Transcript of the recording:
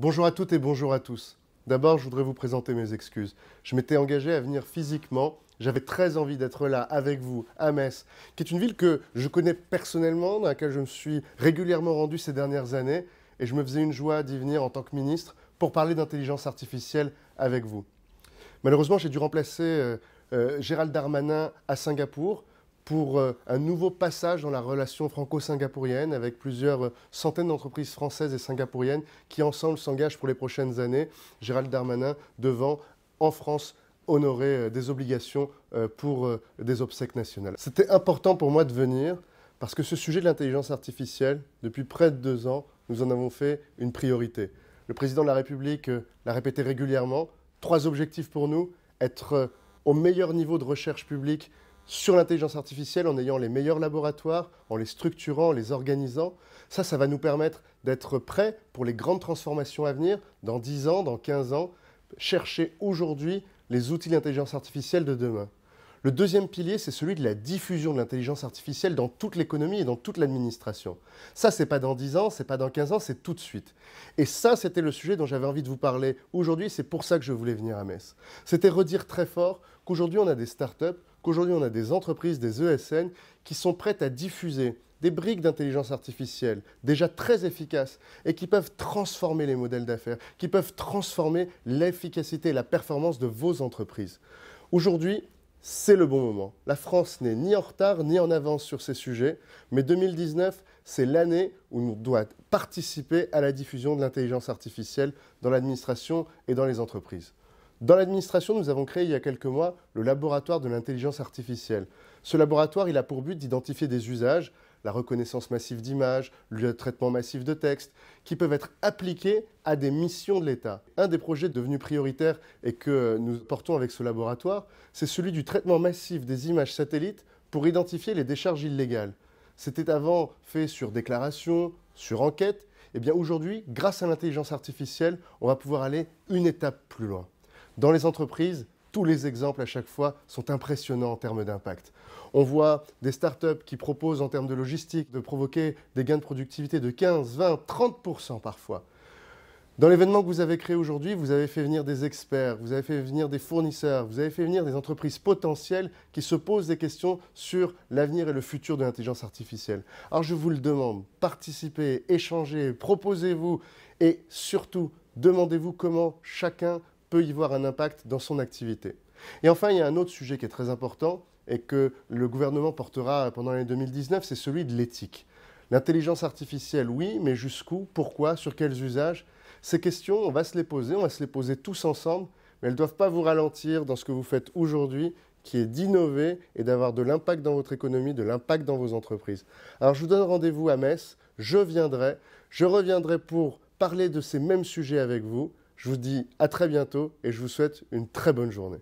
Bonjour à toutes et bonjour à tous. D'abord, je voudrais vous présenter mes excuses. Je m'étais engagé à venir physiquement. J'avais très envie d'être là avec vous à Metz, qui est une ville que je connais personnellement, dans laquelle je me suis régulièrement rendu ces dernières années, et je me faisais une joie d'y venir en tant que ministre pour parler d'intelligence artificielle avec vous. Malheureusement, j'ai dû remplacer euh, euh, Gérald Darmanin à Singapour, pour euh, un nouveau passage dans la relation franco-singapourienne avec plusieurs euh, centaines d'entreprises françaises et singapouriennes qui ensemble s'engagent pour les prochaines années. Gérald Darmanin devant en France honorer euh, des obligations pour des obsèques nationales. C'était important pour moi de venir parce que ce sujet de l'intelligence artificielle, depuis près de deux ans, nous en avons fait une priorité. Le président de la République l'a répété régulièrement. Trois objectifs pour nous être au meilleur niveau de recherche publique sur l'intelligence artificielle en ayant les meilleurs laboratoires, en les structurant, en les organisant. Ça, ça va nous permettre d'être prêts pour les grandes transformations à venir, dans 10 ans, dans 15 ans, chercher aujourd'hui les outils d'intelligence artificielle de demain. Le deuxième pilier, c'est celui de la diffusion de l'intelligence artificielle dans toute l'économie et dans toute l'administration. Ça, n'est pas dans 10 ans, c'est pas dans 15 ans, c'est tout de suite. Et ça, c'était le sujet dont j'avais envie de vous parler aujourd'hui, c'est pour ça que je voulais venir à Metz. C'était redire très fort qu'aujourd'hui on a des startups, qu'aujourd'hui on a des entreprises, des ESN, qui sont prêtes à diffuser des briques d'intelligence artificielle déjà très efficaces et qui peuvent transformer les modèles d'affaires, qui peuvent transformer l'efficacité et la performance de vos entreprises. Aujourd'hui, c'est le bon moment. La France n'est ni en retard ni en avance sur ces sujets, mais 2019, c'est l'année où nous doit participer à la diffusion de l'intelligence artificielle dans l'administration et dans les entreprises. Dans l'administration, nous avons créé il y a quelques mois le laboratoire de l'intelligence artificielle. Ce laboratoire, il a pour but d'identifier des usages, la reconnaissance massive d'images, le traitement massif de textes, qui peuvent être appliqués à des missions de l'État. Un des projets devenus prioritaires et que nous portons avec ce laboratoire, c'est celui du traitement massif des images satellites pour identifier les décharges illégales. C'était avant fait sur déclaration, sur enquête. Et eh bien aujourd'hui, grâce à l'intelligence artificielle, on va pouvoir aller une étape plus loin. Dans les entreprises, tous les exemples à chaque fois sont impressionnants en termes d'impact. On voit des startups qui proposent en termes de logistique de provoquer des gains de productivité de 15, 20, 30% parfois. Dans l'événement que vous avez créé aujourd'hui, vous avez fait venir des experts, vous avez fait venir des fournisseurs, vous avez fait venir des entreprises potentielles qui se posent des questions sur l'avenir et le futur de l'intelligence artificielle. Alors je vous le demande, participez, échangez, proposez-vous et surtout, demandez-vous comment chacun peut y voir un impact dans son activité. Et enfin, il y a un autre sujet qui est très important et que le gouvernement portera pendant l'année 2019, c'est celui de l'éthique. L'intelligence artificielle, oui, mais jusqu'où, pourquoi, sur quels usages Ces questions, on va se les poser, on va se les poser tous ensemble, mais elles ne doivent pas vous ralentir dans ce que vous faites aujourd'hui, qui est d'innover et d'avoir de l'impact dans votre économie, de l'impact dans vos entreprises. Alors je vous donne rendez-vous à Metz, je viendrai, je reviendrai pour parler de ces mêmes sujets avec vous. Je vous dis à très bientôt et je vous souhaite une très bonne journée.